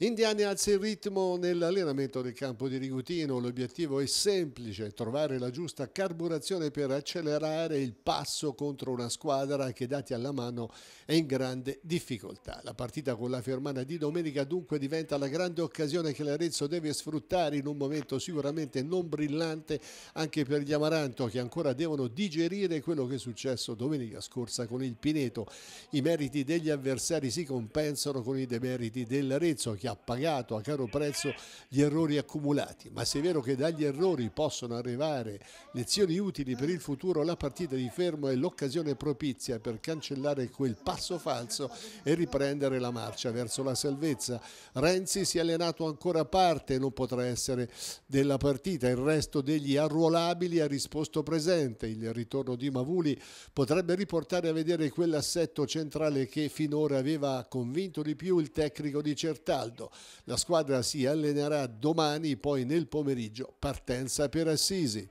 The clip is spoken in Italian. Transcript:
indiani alza il ritmo nell'allenamento del campo di Rigutino. L'obiettivo è semplice, trovare la giusta carburazione per accelerare il passo contro una squadra che dati alla mano è in grande difficoltà. La partita con la Fermana di domenica dunque diventa la grande occasione che l'Arezzo deve sfruttare in un momento sicuramente non brillante anche per gli Amaranto che ancora devono digerire quello che è successo domenica scorsa con il Pineto. I meriti degli avversari si compensano con i demeriti dell'Arezzo che ha pagato a caro prezzo gli errori accumulati, ma se è vero che dagli errori possono arrivare lezioni utili per il futuro, la partita di fermo è l'occasione propizia per cancellare quel passo falso e riprendere la marcia verso la salvezza. Renzi si è allenato ancora a parte non potrà essere della partita, il resto degli arruolabili ha risposto presente, il ritorno di Mavuli potrebbe riportare a vedere quell'assetto centrale che finora aveva convinto di più il tecnico di Certaldo caldo. La squadra si allenerà domani, poi nel pomeriggio partenza per Assisi.